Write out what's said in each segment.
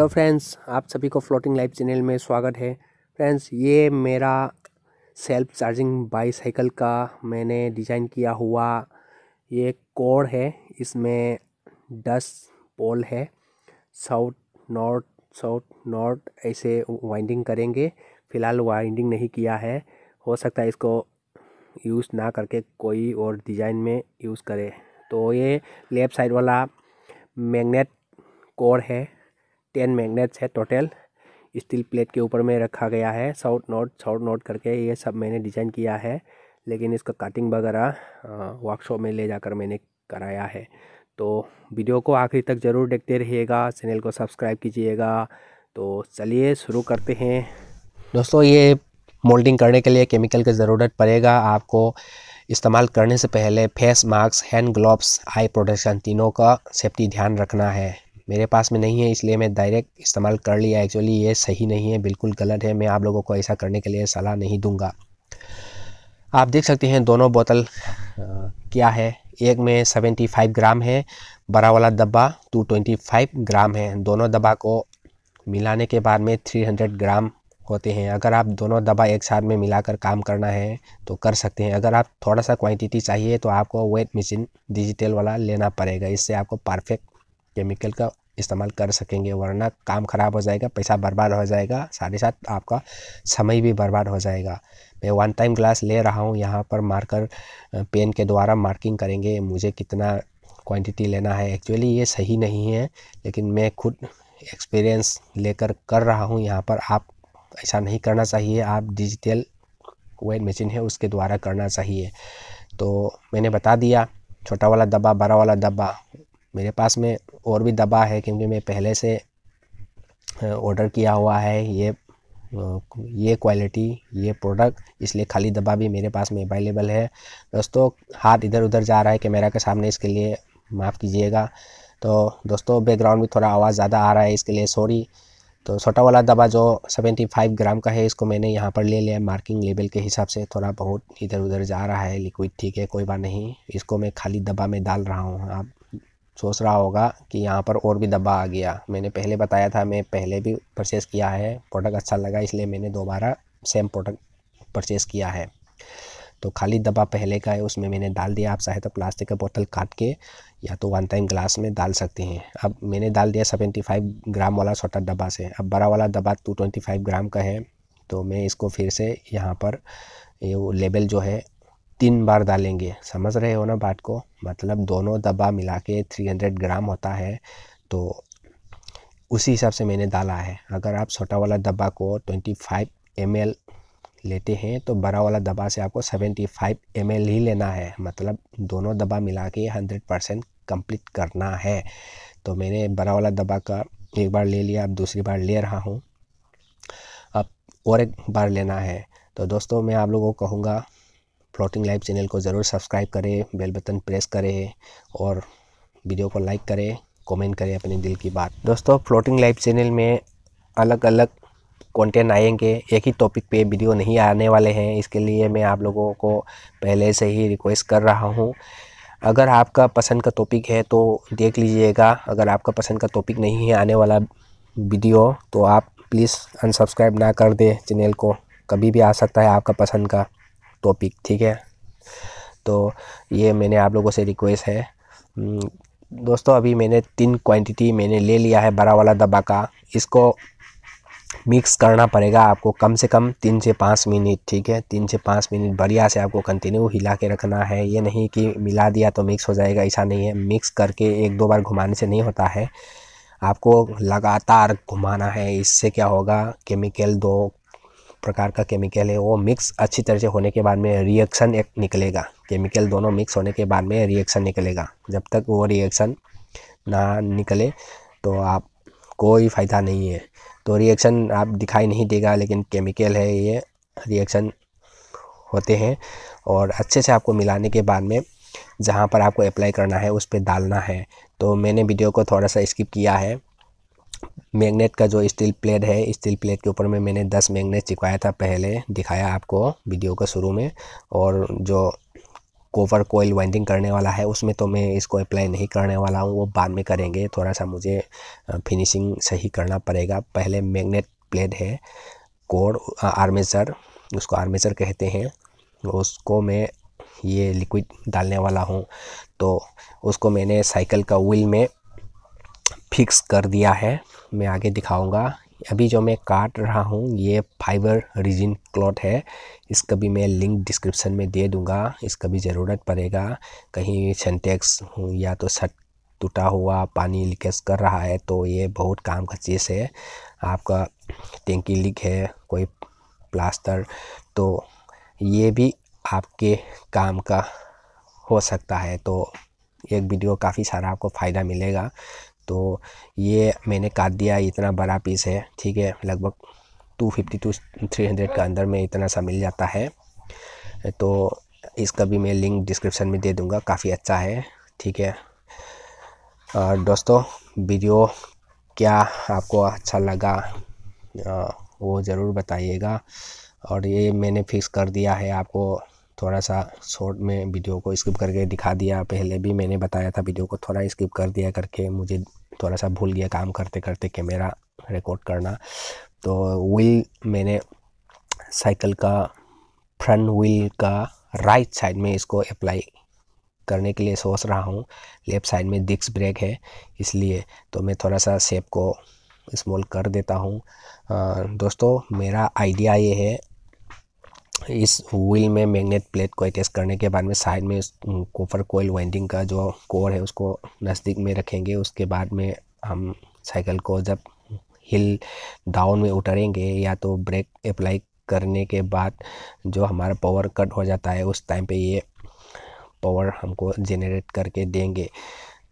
hello friends आप सभी को फ्लोटिंग लाइफ चैनल में स्वागत है फ्रेंड्स ये मेरा सेल्फ चार्जिंग बाईसाइकिल का मैंने डिज़ाइन किया हुआ ये कोर है इसमें दस पोल है साउथ नॉर्थ साउथ नॉर्थ ऐसे वाइंडिंग करेंगे फ़िलहाल वाइंडिंग नहीं किया है हो सकता है इसको यूज़ ना करके कोई और डिज़ाइन में यूज़ करे तो ये लेफ़्ट साइड वाला मैग्नेट कोर है टेन मैग्नेट्स है टोटल स्टील प्लेट के ऊपर में रखा गया है साउथ नॉर्थ साउथ नॉर्थ करके ये सब मैंने डिज़ाइन किया है लेकिन इसका कटिंग वगैरह वर्कशॉप में ले जाकर मैंने कराया है तो वीडियो को आखिरी तक ज़रूर देखते रहिएगा चैनल को सब्सक्राइब कीजिएगा तो चलिए शुरू करते हैं दोस्तों ये मोल्डिंग करने के लिए केमिकल की के ज़रूरत पड़ेगा आपको इस्तेमाल करने से पहले face mask hand gloves eye protection तीनों का सेफ्टी ध्यान रखना है मेरे पास में नहीं है इसलिए मैं डायरेक्ट इस्तेमाल कर लिया एक्चुअली ये सही नहीं है बिल्कुल गलत है मैं आप लोगों को ऐसा करने के लिए सलाह नहीं दूंगा आप देख सकते हैं दोनों बोतल क्या है एक में 75 ग्राम है बड़ा वाला डब्बा 225 ग्राम है दोनों दवा को मिलाने के बाद में 300 ग्राम होते हैं अगर आप दोनों दवा एक साथ में मिलाकर काम करना है तो कर सकते हैं अगर आप थोड़ा सा क्वांटिटी चाहिए तो आपको वेट मशीन डिजिटल वाला लेना पड़ेगा इससे आपको परफेक्ट केमिकल का इस्तेमाल कर सकेंगे वरना काम ख़राब हो जाएगा पैसा बर्बाद हो जाएगा साथ ही साथ आपका समय भी बर्बाद हो जाएगा मैं वन टाइम ग्लास ले रहा हूँ यहाँ पर मार्कर पेन के द्वारा मार्किंग करेंगे मुझे कितना क्वांटिटी लेना है एक्चुअली ये सही नहीं है लेकिन मैं खुद एक्सपीरियंस लेकर कर रहा हूँ यहाँ पर आप ऐसा नहीं करना चाहिए आप डिजिटल वेट मशीन है उसके द्वारा करना चाहिए तो मैंने बता दिया छोटा वाला डब्बा बड़ा वाला डब्बा मेरे पास में और भी दबा है क्योंकि मैं पहले से ऑर्डर किया हुआ है ये ये क्वालिटी ये प्रोडक्ट इसलिए खाली दबा भी मेरे पास में अवेलेबल है दोस्तों हाथ इधर उधर जा रहा है कैमरा के सामने इसके लिए माफ़ कीजिएगा तो दोस्तों बैकग्राउंड में थोड़ा आवाज़ ज़्यादा आ रहा है इसके लिए सॉरी तो छोटा वाला दबा जो 75 ग्राम का है इसको मैंने यहाँ पर ले लिया मार्किंग लेवल के हिसाब से थोड़ा बहुत इधर उधर जा रहा है लिक्विड ठीक है कोई बात नहीं इसको मैं खाली दबा में डाल रहा हूँ आप सोच रहा होगा कि यहाँ पर और भी डब्बा आ गया मैंने पहले बताया था मैं पहले भी परचेस किया है प्रोडक्ट अच्छा लगा इसलिए मैंने दोबारा सेम प्रोडक्ट परचेस किया है तो खाली डब्बा पहले का है उसमें मैंने डाल दिया आप चाहे तो प्लास्टिक का बोतल काट के या तो वन टाइम ग्लास में डाल सकते हैं अब मैंने डाल दिया सेवेंटी फाइव ग्राम वाला छोटा डब्बा से अब बड़ा वाला डब्बा टू ट्वेंटी फाइव ग्राम का है तो मैं इसको फिर से यहाँ पर ये लेबल जो है तीन बार डालेंगे समझ रहे हो ना बात को मतलब दोनों दबा मिला के थ्री हंड्रेड ग्राम होता है तो उसी हिसाब से मैंने डाला है अगर आप छोटा वाला डब्बा को ट्वेंटी फाइव एम एल लेते हैं तो बड़ा वाला दबा से आपको सेवेंटी फाइव एम एल ही लेना है मतलब दोनों दबा मिला के हंड्रेड परसेंट कम्प्लीट करना है तो मैंने बड़ा वाला दबा का एक बार ले लिया अब दूसरी बार ले रहा हूँ अब और एक बार लेना है तो दोस्तों मैं आप लोगों को कहूँगा फ्लोटिंग लाइव चैनल को ज़रूर सब्सक्राइब करें बेल बटन प्रेस करें और वीडियो को लाइक करें कमेंट करें अपने दिल की बात दोस्तों फ्लोटिंग लाइव चैनल में अलग अलग कंटेंट आएंगे एक ही टॉपिक पे वीडियो नहीं आने वाले हैं इसके लिए मैं आप लोगों को पहले से ही रिक्वेस्ट कर रहा हूँ अगर आपका पसंद का टॉपिक है तो देख लीजिएगा अगर आपका पसंद का टॉपिक नहीं है आने वाला वीडियो तो आप प्लीज़ अनसब्सक्राइब ना कर दें चैनल को कभी भी आ सकता है आपका पसंद का टॉपिक ठीक है तो ये मैंने आप लोगों से रिक्वेस्ट है हम्म, दोस्तों अभी मैंने तीन क्वांटिटी मैंने ले लिया है बड़ा वाला दबा का इसको मिक्स करना पड़ेगा आपको कम से कम तीन से पाँच मिनट ठीक है तीन से पाँच मिनट बढ़िया से आपको कंटिन्यू हिला के रखना है ये नहीं कि मिला दिया तो मिक्स हो जाएगा ऐसा नहीं है मिक्स करके एक दो बार घुमाने से नहीं होता है आपको लगातार घुमाना है इससे क्या होगा केमिकल दो प्रकार का केमिकल है वो मिक्स अच्छी तरह से होने के बाद में रिएक्शन एक निकलेगा केमिकल दोनों मिक्स होने के बाद में रिएक्शन निकलेगा जब तक वो रिएक्शन ना निकले तो आप कोई फ़ायदा नहीं है तो रिएक्शन आप दिखाई नहीं देगा लेकिन केमिकल है ये रिएक्शन होते हैं और अच्छे से आपको मिलाने के बाद में जहाँ पर आपको अप्लाई करना है उस पर डालना है तो मैंने वीडियो को थोड़ा सा स्किप किया है मैग्नेट का जो स्टील प्लेट है स्टील प्लेट के ऊपर में मैंने दस मैग्नेट चिपकाया था पहले दिखाया आपको वीडियो का शुरू में और जो कोवर कोयल वाइंडिंग करने वाला है उसमें तो मैं इसको अप्लाई नहीं करने वाला हूँ वो बाद में करेंगे थोड़ा सा मुझे फिनिशिंग सही करना पड़ेगा पहले मैग्नेट प्लेट है कोर आर्मेचर उसको आर्मेचर कहते हैं उसको मैं ये लिक्विड डालने वाला हूँ तो उसको मैंने साइकिल का व्हील में फिक्स कर दिया है मैं आगे दिखाऊंगा अभी जो मैं काट रहा हूँ ये फाइबर रिजिन क्लॉथ है इसका भी मैं लिंक डिस्क्रिप्शन में दे दूंगा इसका भी ज़रूरत पड़ेगा कहीं सेंटेक्स या तो सट टूटा हुआ पानी लीकेज कर रहा है तो ये बहुत काम का चीज़ है आपका टेंकी लीक है कोई प्लास्टर तो ये भी आपके काम का हो सकता है तो एक वीडियो काफ़ी सारा आपको फ़ायदा मिलेगा तो ये मैंने काट दिया इतना बड़ा पीस है ठीक है लगभग two fifty two three hundred के अंदर में इतना सा मिल जाता है तो इसका भी मैं लिंक डिस्क्रिप्शन में दे दूँगा काफ़ी अच्छा है ठीक है और दोस्तों वीडियो क्या आपको अच्छा लगा वो ज़रूर बताइएगा और ये मैंने फिक्स कर दिया है आपको थोड़ा सा शॉर्ट में वीडियो को स्किप करके दिखा दिया पहले भी मैंने बताया था वीडियो को थोड़ा स्किप कर दिया करके मुझे थोड़ा सा भूल गया काम करते करते कैमरा रिकॉर्ड करना तो व्हील मैंने साइकिल का फ्रंट व्हील का राइट साइड में इसको अप्लाई करने के लिए सोच रहा हूँ लेफ़्ट साइड में डिस्क ब्रेक है इसलिए तो मैं थोड़ा सा सेप को स्मॉल कर देता हूँ दोस्तों मेरा आइडिया ये है इस व्हील में मैग्नेट प्लेट को अटैच करने के बाद में साइड में कॉपर कोयल वाइंडिंग का जो कोर है उसको नज़दीक में रखेंगे उसके बाद में हम साइकिल को जब हिल डाउन में उतरेंगे या तो ब्रेक अप्लाई करने के बाद जो हमारा पावर कट हो जाता है उस टाइम पे ये पावर हमको जेनरेट करके देंगे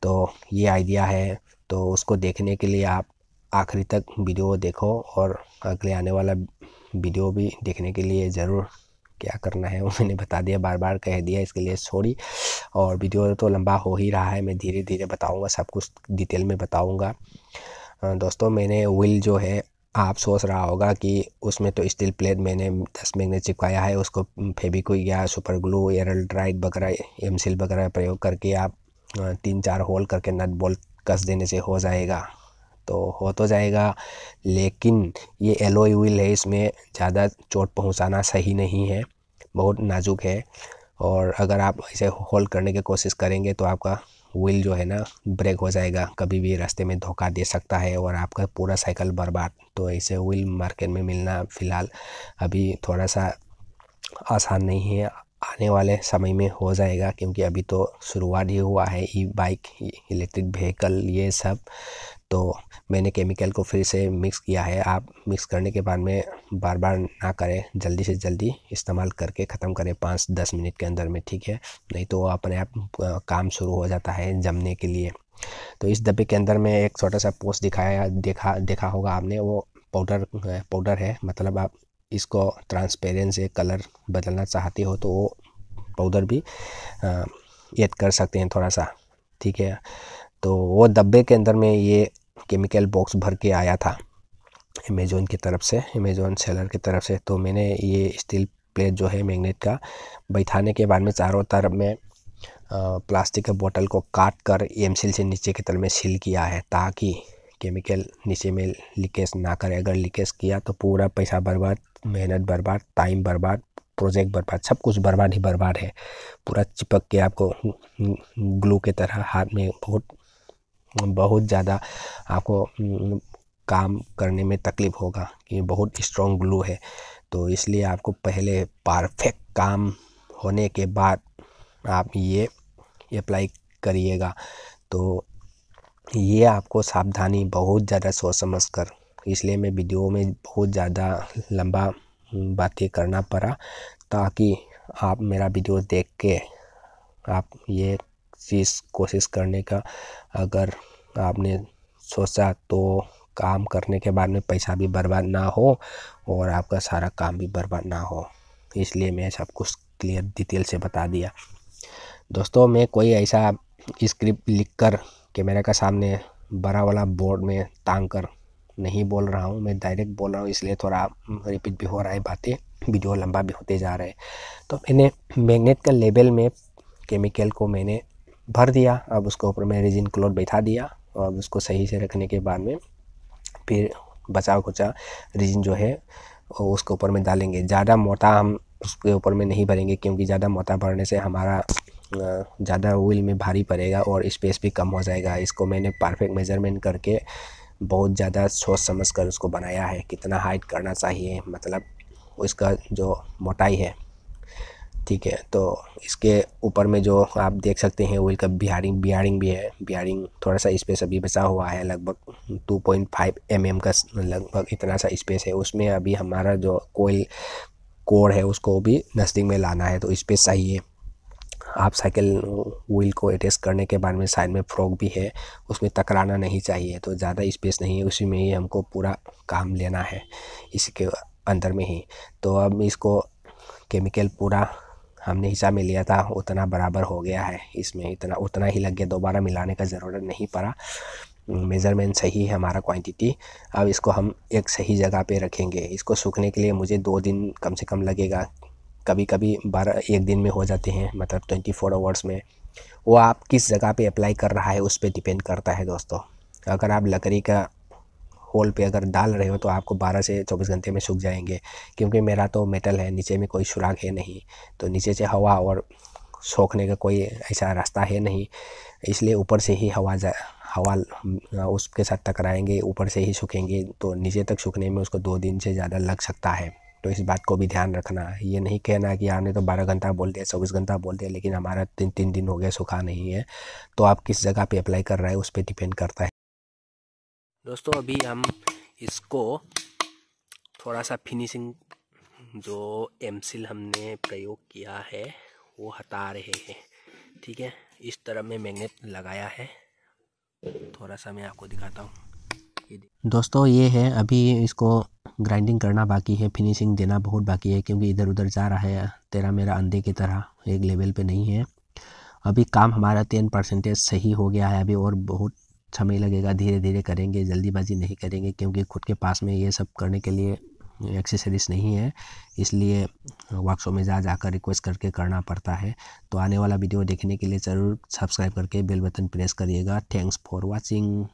तो ये आइडिया है तो उसको देखने के लिए आप आखिरी तक वीडियो देखो और अगले आने वाला वीडियो भी देखने के लिए ज़रूर क्या करना है वो मैंने बता दिया बार बार कह दिया इसके लिए सॉरी और वीडियो तो लंबा हो ही रहा है मैं धीरे धीरे बताऊँगा सब कुछ डिटेल में बताऊँगा दोस्तों मैंने व्हील जो है आप सोच रहा होगा कि उसमें तो स्टील प्लेट मैंने दस मैगनेट चिपकाया है उसको फेबिक्विक या सुपर ग्लू एरल ड्राइड वगैरह एम सील वगैरह प्रयोग करके आप तीन चार होल करके नट बोल्ट कस देने से हो जाएगा तो हो तो जाएगा लेकिन ये एलोई व्हील है इसमें ज़्यादा चोट पहुंचाना सही नहीं है बहुत नाजुक है और अगर आप इसे होल्ड करने की कोशिश करेंगे तो आपका व्हील जो है ना ब्रेक हो जाएगा कभी भी रास्ते में धोखा दे सकता है और आपका पूरा साइकिल बर्बाद तो ऐसे व्हील मार्केट में मिलना फ़िलहाल अभी थोड़ा सा आसान नहीं है आने वाले समय में हो जाएगा क्योंकि अभी तो शुरुआत ही हुआ है ई बाइक इलेक्ट्रिक व्हीकल ये सब तो मैंने केमिकल को फिर से मिक्स किया है आप मिक्स करने के बाद में बार बार ना करें जल्दी से जल्दी इस्तेमाल करके ख़त्म करें पाँच दस मिनट के अंदर में ठीक है नहीं तो अपने आप काम शुरू हो जाता है जमने के लिए तो इस डब्बे के अंदर में एक छोटा सा पोस्ट दिखाया देखा देखा होगा आपने वो पाउडर पाउडर है मतलब आप इसको ट्रांसपेरेंट से कलर बदलना चाहते हो तो वो पाउडर भी ऐड कर सकते हैं थोड़ा सा ठीक है तो वो डब्बे के अंदर में ये केमिकल बॉक्स भर के आया था अमेजोन की तरफ से अमेजोन सेलर की तरफ से तो मैंने ये स्टील प्लेट जो है मैग्नेट का बैठाने के बाद में चारों तरफ में प्लास्टिक के बोतल को काट कर एम सील से नीचे के तरफ में सील किया है ताकि केमिकल नीचे में लीकेज ना करे अगर लीकेज किया तो पूरा पैसा बर्बाद मेहनत बर्बाद टाइम बर्बाद प्रोजेक्ट बर्बाद सब कुछ बर्बाद ही बर्बाद है पूरा चिपक के आपको ग्लू के तरह हाथ में बहुत बहुत ज़्यादा आपको काम करने में तकलीफ़ होगा कि बहुत स्ट्रॉन्ग ग्लू है तो इसलिए आपको पहले परफेक्ट काम होने के बाद आप ये अप्लाई करिएगा तो ये आपको सावधानी बहुत ज़्यादा सोच समझ कर इसलिए मैं वीडियो में बहुत ज़्यादा लंबा बातें करना पड़ा ताकि आप मेरा वीडियो देख के आप ये चीज़ कोशिश करने का अगर आपने सोचा तो काम करने के बाद में पैसा भी बर्बाद ना हो और आपका सारा काम भी बर्बाद ना हो इसलिए मैं सब कुछ क्लियर डिटेल से बता दिया दोस्तों मैं कोई ऐसा स्क्रिप्ट लिख कर कैमरा का सामने बड़ा वाला बोर्ड में टांग कर नहीं बोल रहा हूँ मैं डायरेक्ट बोल रहा हूँ इसलिए थोड़ा रिपीट भी हो रहा है बातें वीडियो लंबा भी होते जा रहे हैं तो मैंने मैग्नेट का लेवल में केमिकल को मैंने भर दिया अब उसको ऊपर में रेजिन क्लोथ बैठा दिया और अब उसको सही से रखने के बाद में फिर बचा खुचा रेजिन जो है उसके ऊपर में डालेंगे ज़्यादा मोटा हम उसके ऊपर में नहीं भरेंगे क्योंकि ज़्यादा मोटा भरने से हमारा ज़्यादा व्हील में भारी पड़ेगा और स्पेस भी कम हो जाएगा इसको मैंने परफेक्ट मेजरमेंट करके बहुत ज़्यादा सोच समझ कर उसको बनाया है कितना हाइट करना चाहिए मतलब उसका जो मोटाई है ठीक है तो इसके ऊपर में जो आप देख सकते हैं व्हील का बिहारिंग बिहारिंग भी है बिहारिंग थोड़ा सा स्पेस अभी बचा हुआ है लगभग 2.5 पॉइंट mm का लगभग इतना सा स्पेस है उसमें अभी हमारा जो कोयल कोर है उसको भी नस्टिंग में लाना है तो स्पेस चाहिए आप साइकिल व्हील को अटैच करने के बाद में साइड में फ्रॉक भी है उसमें टकराना नहीं चाहिए तो ज़्यादा स्पेस नहीं है उसी में ही हमको पूरा काम लेना है इसके अंदर में ही तो अब इसको केमिकल पूरा हमने हिस्सा में लिया था उतना बराबर हो गया है इसमें इतना उतना ही लग गया दोबारा मिलाने का ज़रूरत नहीं पड़ा मेज़रमेंट हम्म, सही है हमारा क्वांटिटी अब इसको हम एक सही जगह पे रखेंगे इसको सूखने के लिए मुझे दो दिन कम से कम लगेगा कभी कभी बारह एक दिन में हो जाते हैं मतलब ट्वेंटी फोर आवर्स में वो आप किस जगह पे अप्लाई कर रहा है उस पर डिपेंड करता है दोस्तों अगर आप लकड़ी का होल पे अगर डाल रहे हो तो आपको 12 से 24 घंटे में सूख जाएंगे क्योंकि मेरा तो मेटल है नीचे में कोई सुराख है नहीं तो नीचे से हवा और सोखने का कोई ऐसा रास्ता है नहीं इसलिए ऊपर से ही हवा जा हवा उसके साथ टकराएंगे ऊपर से ही सूखेंगे तो नीचे तक सूखने में उसको दो दिन से ज़्यादा लग सकता है तो इस बात को भी ध्यान रखना ये नहीं कहना कि आपने तो बारह घंटा बोल दिया चौबीस घंटा बोल दिया लेकिन हमारा तीन तीन दिन हो गया सूखा नहीं है तो आप किस जगह पे अप्लाई कर रहे हैं उस पर डिपेंड करता है दोस्तों अभी हम इसको थोड़ा सा फिनिशिंग जो एमसिल हमने प्रयोग किया है वो हटा रहे हैं ठीक है इस तरह में मैंने लगाया है थोड़ा सा मैं आपको दिखाता हूँ दोस्तों ये है अभी इसको ग्राइंडिंग करना बाकी है फिनिशिंग देना बहुत बाकी है क्योंकि इधर उधर जा रहा है तेरा मेरा अंधे की तरह एक लेवल पे नहीं है अभी काम हमारा टेन परसेंटेज सही हो गया है अभी और बहुत समय लगेगा धीरे धीरे करेंगे जल्दीबाजी नहीं करेंगे क्योंकि खुद के पास में ये सब करने के लिए एक्सेसरीज नहीं है इसलिए वर्कशॉप में जा जाकर रिक्वेस्ट करके करना पड़ता है तो आने वाला वीडियो देखने के लिए ज़रूर सब्सक्राइब करके बेल बटन प्रेस करिएगा थैंक्स फॉर वॉचिंग